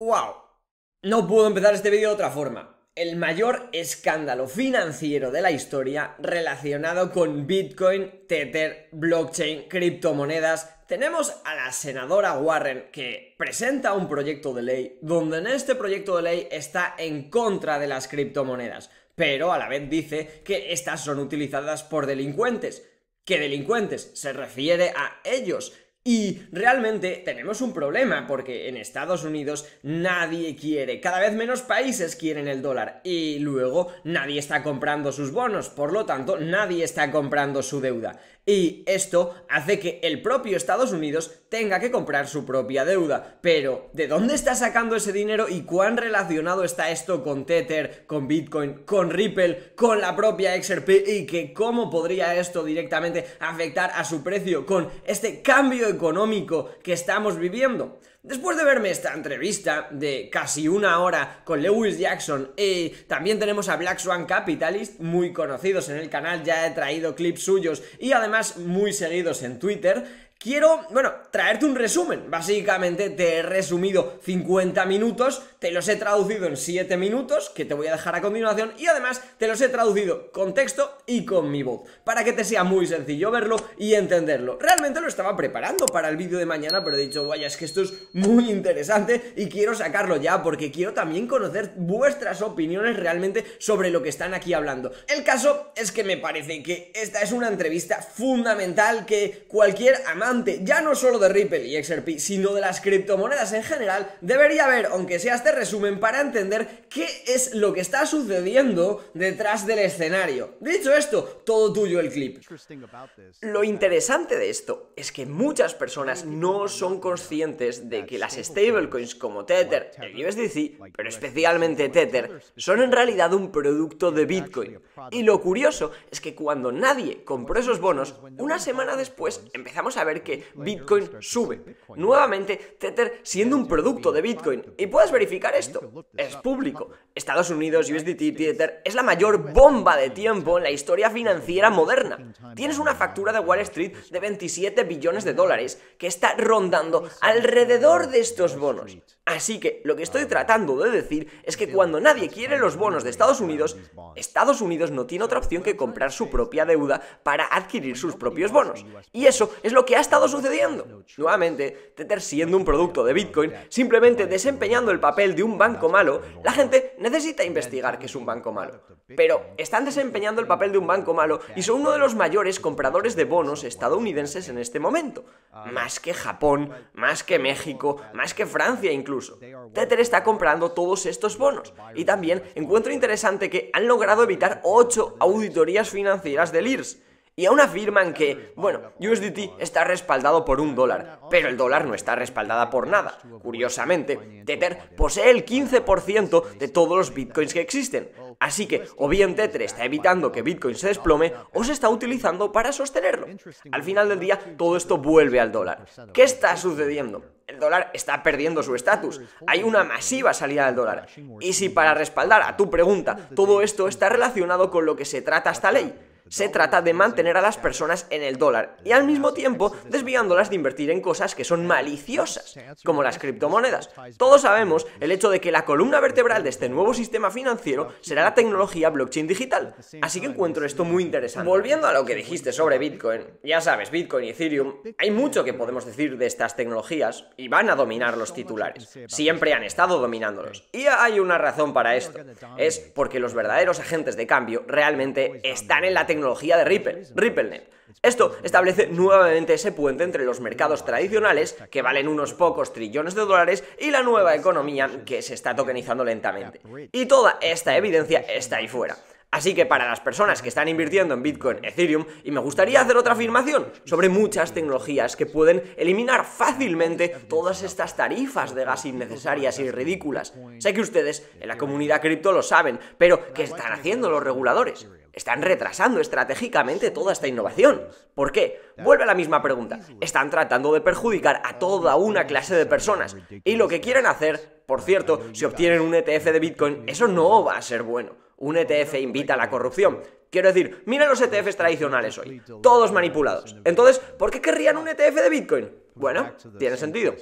¡Wow! No puedo empezar este vídeo de otra forma. El mayor escándalo financiero de la historia relacionado con Bitcoin, Tether, blockchain, criptomonedas. Tenemos a la senadora Warren que presenta un proyecto de ley donde en este proyecto de ley está en contra de las criptomonedas, pero a la vez dice que estas son utilizadas por delincuentes. ¿Qué delincuentes? Se refiere a ellos y realmente tenemos un problema porque en Estados Unidos nadie quiere, cada vez menos países quieren el dólar y luego nadie está comprando sus bonos, por lo tanto nadie está comprando su deuda y esto hace que el propio Estados Unidos tenga que comprar su propia deuda. Pero, ¿de dónde está sacando ese dinero y cuán relacionado está esto con Tether, con Bitcoin, con Ripple, con la propia XRP y que cómo podría esto directamente afectar a su precio con este cambio económico que estamos viviendo? Después de verme esta entrevista de casi una hora con Lewis Jackson, y eh, también tenemos a Black Swan Capitalist, muy conocidos en el canal, ya he traído clips suyos y además muy seguidos en Twitter, Quiero, bueno, traerte un resumen. Básicamente te he resumido 50 minutos, te los he traducido en 7 minutos, que te voy a dejar a continuación, y además te los he traducido con texto y con mi voz, para que te sea muy sencillo verlo y entenderlo. Realmente lo estaba preparando para el vídeo de mañana, pero he dicho, vaya, es que esto es muy interesante y quiero sacarlo ya, porque quiero también conocer vuestras opiniones realmente sobre lo que están aquí hablando. El caso es que me parece que esta es una entrevista fundamental que cualquier amante ya no solo de Ripple y XRP, sino de las criptomonedas en general, debería haber, aunque sea este resumen, para entender qué es lo que está sucediendo detrás del escenario. Dicho esto, todo tuyo el clip. Lo interesante de esto es que muchas personas no son conscientes de que las stablecoins como Tether, el USDC, pero especialmente Tether, son en realidad un producto de Bitcoin. Y lo curioso es que cuando nadie compró esos bonos, una semana después empezamos a ver que Bitcoin sube. Nuevamente, Tether siendo un producto de Bitcoin. Y puedes verificar esto. Es público. Estados Unidos, USDT, Tether es la mayor bomba de tiempo en la historia financiera moderna. Tienes una factura de Wall Street de 27 billones de dólares que está rondando alrededor de estos bonos. Así que lo que estoy ah, tratando de decir es que cuando nadie quiere los bonos de Estados Unidos, Estados Unidos no tiene otra opción que comprar su propia deuda para adquirir sus propios bonos. Y eso es lo que ha estado sucediendo. Nuevamente, Tether siendo un producto de Bitcoin, simplemente desempeñando el papel de un banco malo, la gente necesita investigar que es un banco malo. Pero están desempeñando el papel de un banco malo y son uno de los mayores compradores de bonos estadounidenses en este momento. Más que Japón, más que México, más que Francia incluso. Tether está comprando todos estos bonos. Y también encuentro interesante que han logrado evitar 8 auditorías financieras del IRS. Y aún afirman que, bueno, USDT ¿eh? está respaldado por un dólar, pero el dólar no está respaldado por nada. Curiosamente, Tether posee el 15% de todos los bitcoins que existen. Así que, o bien Tether está evitando que Bitcoin se desplome, o se está utilizando para sostenerlo. Al final del día, todo esto vuelve al dólar. ¿Qué está sucediendo? El dólar está perdiendo su estatus. Hay una masiva salida del dólar. Y si para respaldar a tu pregunta, todo esto está relacionado con lo que se trata esta ley, se trata de mantener a las personas en el dólar y al mismo tiempo desviándolas de invertir en cosas que son maliciosas, como las criptomonedas. Todos sabemos el hecho de que la columna vertebral de este nuevo sistema financiero será la tecnología blockchain digital. Así que encuentro esto muy interesante. Volviendo a lo que dijiste sobre Bitcoin, ya sabes, Bitcoin y Ethereum, hay mucho que podemos decir de estas tecnologías y van a dominar los titulares. Siempre han estado dominándolos. Y hay una razón para esto. Es porque los verdaderos agentes de cambio realmente están en la tecnología tecnología de Ripple, RippleNet. Esto establece nuevamente ese puente entre los mercados tradicionales, que valen unos pocos trillones de dólares, y la nueva economía que se está tokenizando lentamente. Y toda esta evidencia está ahí fuera. Así que para las personas que están invirtiendo en Bitcoin, Ethereum, y me gustaría hacer otra afirmación sobre muchas tecnologías que pueden eliminar fácilmente todas estas tarifas de gas innecesarias y ridículas. Sé que ustedes en la comunidad cripto lo saben, pero ¿qué están haciendo los reguladores? Están retrasando estratégicamente toda esta innovación. ¿Por qué? Vuelve a la misma pregunta. Están tratando de perjudicar a toda una clase de personas. Y lo que quieren hacer, por cierto, si obtienen un ETF de Bitcoin, eso no va a ser bueno. Un ETF invita a la corrupción. Quiero decir, mira los ETFs tradicionales hoy, todos manipulados. Entonces, ¿por qué querrían un ETF de Bitcoin? Bueno, tiene sentido.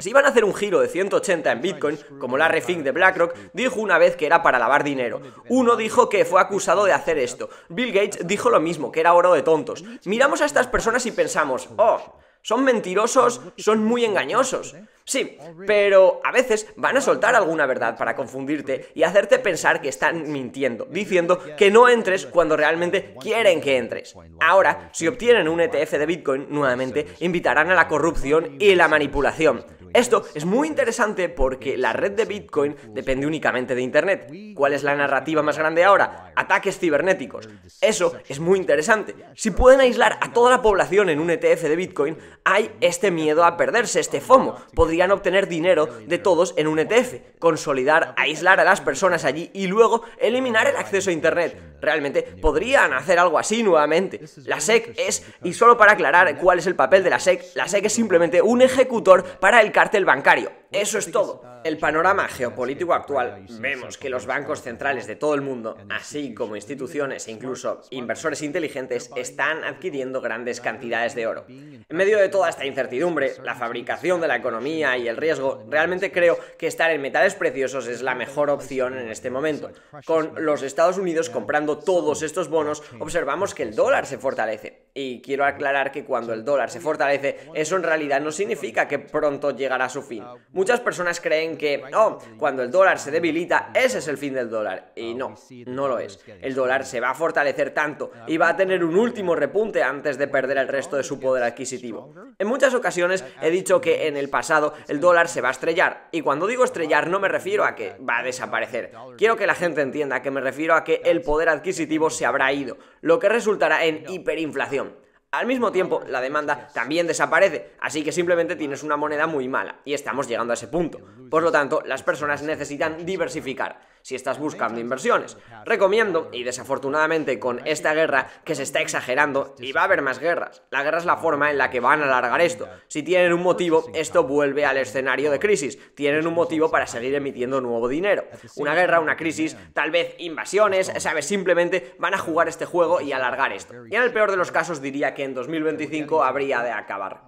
Si iban a hacer un giro de 180 en Bitcoin, como la Fink de BlackRock dijo una vez que era para lavar dinero. Uno dijo que fue acusado de hacer esto. Bill Gates dijo lo mismo, que era oro de tontos. Miramos a estas personas y pensamos, oh, son mentirosos, son muy engañosos. Sí, pero a veces van a soltar alguna verdad para confundirte y hacerte pensar que están mintiendo, diciendo que no entres cuando realmente quieren que entres. Ahora, si obtienen un ETF de Bitcoin, nuevamente invitarán a la corrupción y la manipulación. Esto es muy interesante porque la red de Bitcoin depende únicamente de Internet. ¿Cuál es la narrativa más grande ahora? Ataques cibernéticos. Eso es muy interesante. Si pueden aislar a toda la población en un ETF de Bitcoin, hay este miedo a perderse, este FOMO. Podría obtener dinero de todos en un ETF, e consolidar, aislar a las personas allí y luego eliminar el acceso a Internet. Realmente podrían hacer algo así nuevamente. La SEC es, y solo para aclarar cuál es el papel de la SEC, la SEC es simplemente un ejecutor para el cártel bancario. Eso es todo. El panorama geopolítico actual. Vemos que los bancos centrales de todo el mundo, así como instituciones e incluso inversores inteligentes, están adquiriendo grandes cantidades de oro. En medio de toda esta incertidumbre, la fabricación de la economía y el riesgo, realmente creo que estar en metales preciosos es la mejor opción en este momento. Con los Estados Unidos comprando todos estos bonos, observamos que el dólar se fortalece. Y quiero aclarar que cuando el dólar se fortalece, eso en realidad no significa que pronto llegará a su fin. Muchas personas creen que, oh, cuando el dólar se debilita, ese es el fin del dólar. Y no, no lo es. El dólar se va a fortalecer tanto y va a tener un último repunte antes de perder el resto de su poder adquisitivo. En muchas ocasiones he dicho que en el pasado el dólar se va a estrellar. Y cuando digo estrellar no me refiero a que va a desaparecer. Quiero que la gente entienda que me refiero a que el poder adquisitivo se habrá ido, lo que resultará en hiperinflación. Al mismo tiempo, la demanda también desaparece, así que simplemente tienes una moneda muy mala, y estamos llegando a ese punto. Por lo tanto, las personas necesitan diversificar si estás buscando inversiones. Recomiendo, y desafortunadamente con esta guerra que se está exagerando, este y va a haber más guerras, la guerra es la forma en la que van a alargar esto. Si tienen un motivo, esto vuelve al escenario de crisis. Tienen un motivo para seguir emitiendo nuevo dinero. Una guerra, una crisis, tal vez invasiones, sabes, simplemente van a jugar este juego y alargar esto. Y en el peor de los casos diría que en 2025 habría de acabar.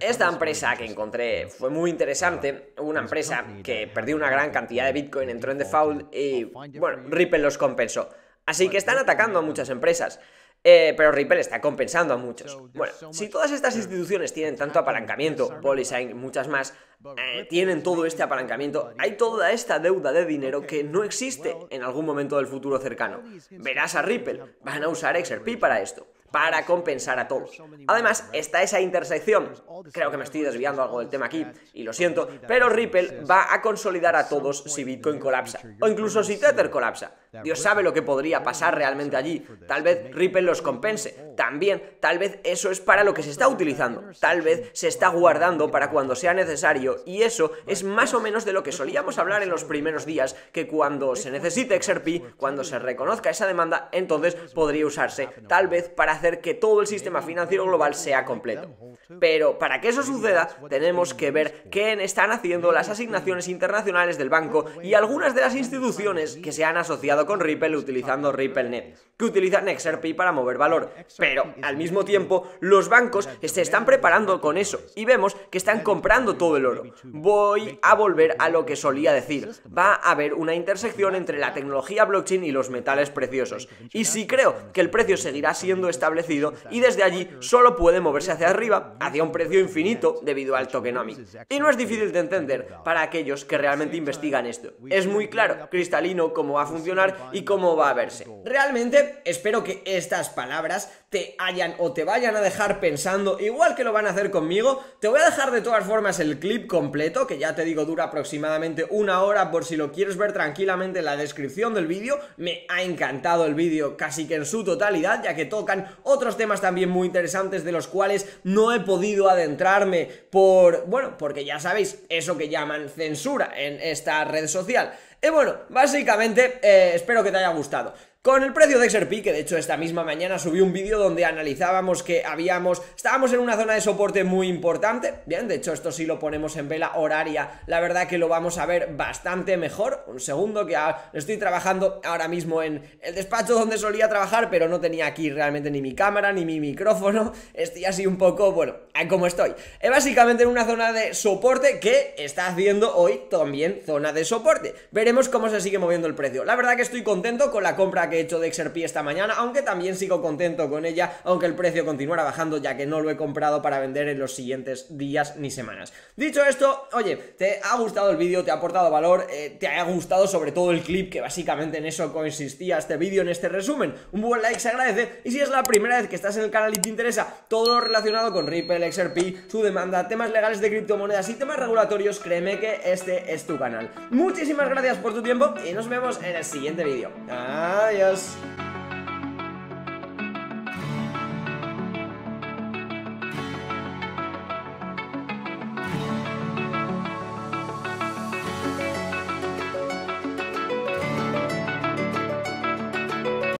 Esta empresa que encontré fue muy interesante, una empresa que perdió una gran cantidad de Bitcoin, entró en default y, bueno, Ripple los compensó. Así que están atacando a muchas empresas. Eh, pero Ripple está compensando a muchos. Bueno, si todas estas instituciones tienen tanto apalancamiento, Polysign, muchas más, eh, tienen todo este apalancamiento, hay toda esta deuda de dinero que no existe en algún momento del futuro cercano. Verás a Ripple, van a usar XRP para esto para compensar a todos. Además, está esa intersección. Creo que me estoy desviando algo del tema aquí, y lo siento, pero Ripple va a consolidar a todos si Bitcoin colapsa, o incluso si Tether colapsa. Dios sabe lo que podría pasar realmente allí. Tal vez Ripple los compense. También, tal vez eso es para lo que se está utilizando. Tal vez se está guardando para cuando sea necesario, y eso es más o menos de lo que solíamos hablar en los primeros días, que cuando se necesite XRP, cuando se reconozca esa demanda, entonces podría usarse, tal vez para hacer que todo el sistema financiero global sea completo. Pero para que eso suceda, tenemos que ver qué están haciendo las asignaciones internacionales del banco y algunas de las instituciones que se han asociado con Ripple utilizando RippleNet, que utilizan XRP para mover valor. Pero, al mismo tiempo, los bancos se están preparando con eso y vemos que están comprando todo el oro. Voy a volver a lo que solía decir. Va a haber una intersección entre la tecnología blockchain y los metales preciosos. Y si creo que el precio seguirá siendo esta establecido y desde allí solo puede moverse hacia arriba, hacia un precio infinito debido al tokenomic. Y no es difícil de entender para aquellos que realmente investigan esto. Es muy claro, cristalino, cómo va a funcionar y cómo va a verse. Realmente espero que estas palabras te hayan o te vayan a dejar pensando, igual que lo van a hacer conmigo. Te voy a dejar de todas formas el clip completo, que ya te digo dura aproximadamente una hora por si lo quieres ver tranquilamente en la descripción del vídeo. Me ha encantado el vídeo casi que en su totalidad, ya que tocan otros temas también muy interesantes de los cuales no he podido adentrarme por, bueno, porque ya sabéis, eso que llaman censura en esta red social. Y bueno, básicamente eh, espero que te haya gustado con el precio de XRP, que de hecho esta misma mañana subí un vídeo donde analizábamos que habíamos, estábamos en una zona de soporte muy importante, bien, de hecho esto sí lo ponemos en vela horaria, la verdad que lo vamos a ver bastante mejor, un segundo que estoy trabajando ahora mismo en el despacho donde solía trabajar, pero no tenía aquí realmente ni mi cámara, ni mi micrófono, estoy así un poco, bueno, como estoy, básicamente en una zona de soporte que está haciendo hoy también zona de soporte, veremos cómo se sigue moviendo el precio, la verdad que estoy contento con la compra que he hecho de XRP esta mañana, aunque también sigo contento con ella, aunque el precio continuará bajando ya que no lo he comprado para vender en los siguientes días ni semanas. Dicho esto, oye, ¿te ha gustado el vídeo? ¿Te ha aportado valor? Eh, ¿Te ha gustado sobre todo el clip que básicamente en eso consistía este vídeo, en este resumen? Un buen like se agradece y si es la primera vez que estás en el canal y te interesa todo lo relacionado con Ripple, XRP, su demanda, temas legales de criptomonedas y temas regulatorios, créeme que este es tu canal. Muchísimas gracias por tu tiempo y nos vemos en el siguiente vídeo. Adiós. Adios.